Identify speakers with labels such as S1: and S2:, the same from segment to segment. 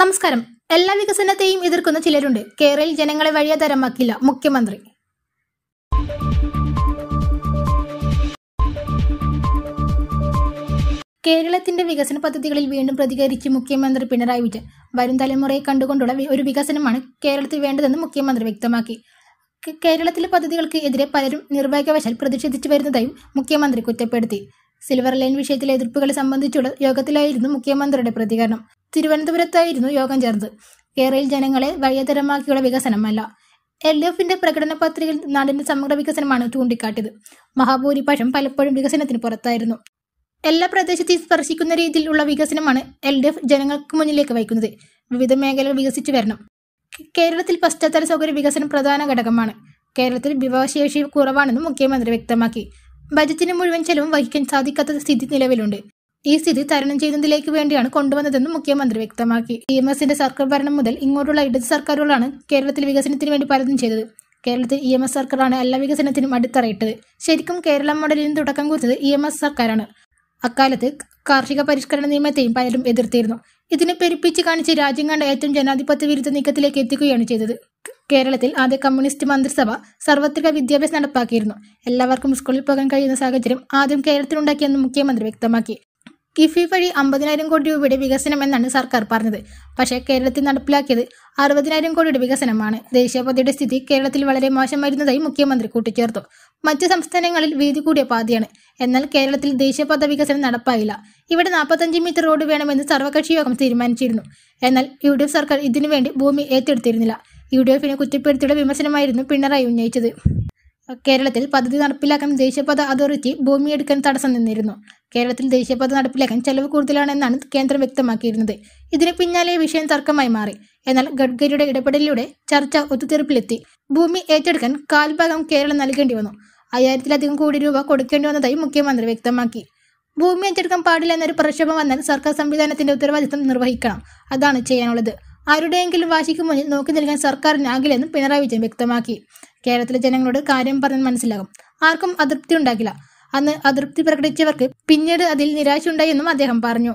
S1: നമസ്കാരം എല്ലാ വികസനത്തെയും എതിർക്കുന്ന ചിലരുണ്ട് കേരളയിൽ ജനങ്ങളെ വഴിയ തരമാക്കില്ല മുഖ്യമന്ത്രി കേരളത്തിന്റെ വികസന പദ്ധതികളിൽ വീണ്ടും പ്രതികരിച്ച് മുഖ്യമന്ത്രി പിണറായി വിജയൻ വരും തലമുറയെ കണ്ടുകൊണ്ടുള്ള ഒരു വികസനമാണ് കേരളത്തിൽ വേണ്ടതെന്ന് മുഖ്യമന്ത്രി വ്യക്തമാക്കി കേരളത്തിലെ പദ്ധതികൾക്ക് എതിരെ പലരും നിർഭാഗ്യവശാൽ പ്രതിഷേധിച്ചു വരുന്നതായും മുഖ്യമന്ത്രി കുറ്റപ്പെടുത്തി സിൽവർ ലൈൻ വിഷയത്തിലെ എതിർപ്പുകളെ സംബന്ധിച്ചുള്ള യോഗത്തിലായിരുന്നു മുഖ്യമന്ത്രിയുടെ പ്രതികരണം തിരുവനന്തപുരത്തായിരുന്നു യോഗം ചേർന്നത് കേരളയിൽ ജനങ്ങളെ വഴിയതരമാക്കിയുള്ള വികസനമല്ല എൽ എഫിന്റെ പ്രകടന പത്രികയിൽ നാടിന്റെ സമഗ്ര വികസനമാണ് ചൂണ്ടിക്കാട്ടിയത് മഹാഭൂരിപക്ഷം പലപ്പോഴും വികസനത്തിന് പുറത്തായിരുന്നു എല്ലാ പ്രദേശത്തെയും സ്പർശിക്കുന്ന രീതിയിലുള്ള വികസനമാണ് എൽ ഡി എഫ് ജനങ്ങൾക്ക് മുന്നിലേക്ക് വഹിക്കുന്നത് വിവിധ മേഖലകൾ വികസിച്ചു വരണം കേരളത്തിൽ പശ്ചാത്തല സൗകര്യ വികസനം പ്രധാന ഘടകമാണ് കേരളത്തിൽ വിഭവശേഷി കുറവാണെന്നും മുഖ്യമന്ത്രി വ്യക്തമാക്കി ബജറ്റിന് മുഴുവൻ ചെലവും വഹിക്കാൻ സാധിക്കാത്ത സ്ഥിതി നിലവിലുണ്ട് ഈ സ്ഥിതി തരണം ചെയ്യുന്നതിലേക്ക് വേണ്ടിയാണ് കൊണ്ടുവന്നതെന്ന് മുഖ്യമന്ത്രി വ്യക്തമാക്കി ഇ എം എസിന്റെ സർക്കാർ ഭരണം മുതൽ ഇങ്ങോട്ടുള്ള ഇടത് സർക്കാരുകളാണ് കേരളത്തിൽ വികസനത്തിന് വേണ്ടി പലതും ചെയ്തത് കേരളത്തിൽ ഇ എം എസ് സർക്കാരാണ് എല്ലാ വികസനത്തിനും അടിത്തറയിട്ടത് ശരിക്കും കേരള മോഡലിന് തുടക്കം കുറിച്ചത് ഇ എം എസ് സർക്കാരാണ് അക്കാലത്ത് കാർഷിക പരിഷ്കരണ നിയമത്തെയും പലരും എതിർത്തിരുന്നു ഇതിനെ പെരുപ്പിച്ച് കാണിച്ച് രാജ്യം കണ്ട ഏറ്റവും ജനാധിപത്യ വിരുദ്ധ നീക്കത്തിലേക്ക് എത്തിക്കുകയാണ് ചെയ്തത് കേരളത്തിൽ ആദ്യ കമ്മ്യൂണിസ്റ്റ് മന്ത്രിസഭ സർവത്രിക വിദ്യാഭ്യാസം നടപ്പാക്കിയിരുന്നു എല്ലാവർക്കും സ്കൂളിൽ പോകാൻ കഴിയുന്ന സാഹചര്യം ആദ്യം കേരളത്തിലുണ്ടാക്കിയെന്ന് മുഖ്യമന്ത്രി വ്യക്തമാക്കി കിഫി വഴി അമ്പതിനായിരം കോടി രൂപയുടെ വികസനം എന്നാണ് സർക്കാർ പറഞ്ഞത് പക്ഷേ കേരളത്തിൽ നടപ്പിലാക്കിയത് അറുപതിനായിരം കോടിയുടെ വികസനമാണ് ദേശീയപാതയുടെ സ്ഥിതി കേരളത്തിൽ വളരെ മോശമായിരുന്നതായി മുഖ്യമന്ത്രി കൂട്ടിച്ചേർത്തു മറ്റ് സംസ്ഥാനങ്ങളിൽ വീതി കൂടിയ പാതയാണ് എന്നാൽ കേരളത്തിൽ ദേശീയപാത വികസനം നടപ്പായില്ല ഇവിടെ നാൽപ്പത്തഞ്ച് മീറ്റർ റോഡ് വേണമെന്ന് സർവകക്ഷി യോഗം തീരുമാനിച്ചിരുന്നു എന്നാൽ യു സർക്കാർ ഇതിനുവേണ്ടി ഭൂമി ഏറ്റെടുത്തിരുന്നില്ല യു ഡി എഫിനെ കുറ്റപ്പെടുത്തിയുടെ വിമർശനമായിരുന്നു പിണറായി ഉന്നയിച്ചത് കേരളത്തിൽ പദ്ധതി നടപ്പിലാക്കാൻ ദേശീയപാത അതോറിറ്റി ഭൂമിയെടുക്കാൻ തടസ്സം നിന്നിരുന്നു കേരളത്തിൽ ദേശീയപാത നടപ്പിലാക്കാൻ ചെലവ് കൂടുതലാണെന്നാണ് കേന്ദ്രം വ്യക്തമാക്കിയിരുന്നത് ഇതിന് പിന്നാലെ വിഷയം തർക്കമായി മാറി എന്നാൽ ഗഡ്കരിയുടെ ഇടപെടലിലൂടെ ചർച്ച ഒത്തുതീർപ്പിലെത്തി ഭൂമി ഏറ്റെടുക്കാൻ കാൽഭാഗം കേരളം നൽകേണ്ടി വന്നു അയ്യായിരത്തിലധികം കോടി രൂപ കൊടുക്കേണ്ടി വന്നതായി മുഖ്യമന്ത്രി വ്യക്തമാക്കി ഭൂമി ഏറ്റെടുക്കാൻ പാടില്ല എന്നൊരു പ്രക്ഷോഭം വന്നാൽ സർക്കാർ സംവിധാനത്തിന്റെ ഉത്തരവാദിത്തം നിർവഹിക്കണം അതാണ് ചെയ്യാനുള്ളത് ആരുടെയെങ്കിലും വാശിക്ക് മുന്നിൽ നോക്കി നിൽക്കാൻ സർക്കാരിനാകില്ലെന്നും പിണറായി വിജയൻ വ്യക്തമാക്കി കേരളത്തിലെ ജനങ്ങളോട് കാര്യം പറഞ്ഞാൽ മനസ്സിലാകും ആർക്കും അതൃപ്തി ഉണ്ടാകില്ല അന്ന് അതൃപ്തി പ്രകടിച്ചവർക്ക് പിന്നീട് അതിൽ എന്നും അദ്ദേഹം പറഞ്ഞു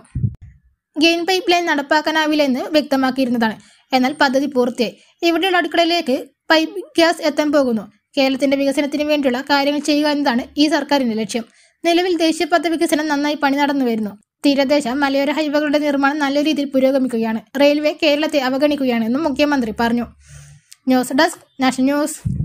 S1: ഗെയിൻ പൈപ്പ് ലൈൻ നടപ്പാക്കാനാവില്ല എന്ന് വ്യക്തമാക്കിയിരുന്നതാണ് എന്നാൽ പദ്ധതി പൂർത്തിയായി ഇവിടെയുള്ള അടുക്കളയിലേക്ക് പൈപ്പ് ഗ്യാസ് എത്താൻ പോകുന്നു കേരളത്തിന്റെ വികസനത്തിന് വേണ്ടിയുള്ള കാര്യങ്ങൾ ചെയ്യുക എന്നതാണ് ഈ സർക്കാരിന്റെ ലക്ഷ്യം നിലവിൽ ദേശീയപാത വികസനം നന്നായി പണി നടന്നു വരുന്നു തീരദേശ മലയോര ഹൈവേകളുടെ നിർമ്മാണം നല്ല രീതിയിൽ പുരോഗമിക്കുകയാണ് റെയിൽവേ കേരളത്തെ അവഗണിക്കുകയാണെന്നും മുഖ്യമന്ത്രി പറഞ്ഞു ന്യൂസ് ഡെസ്ക് നാഷണൽ ന്യൂസ്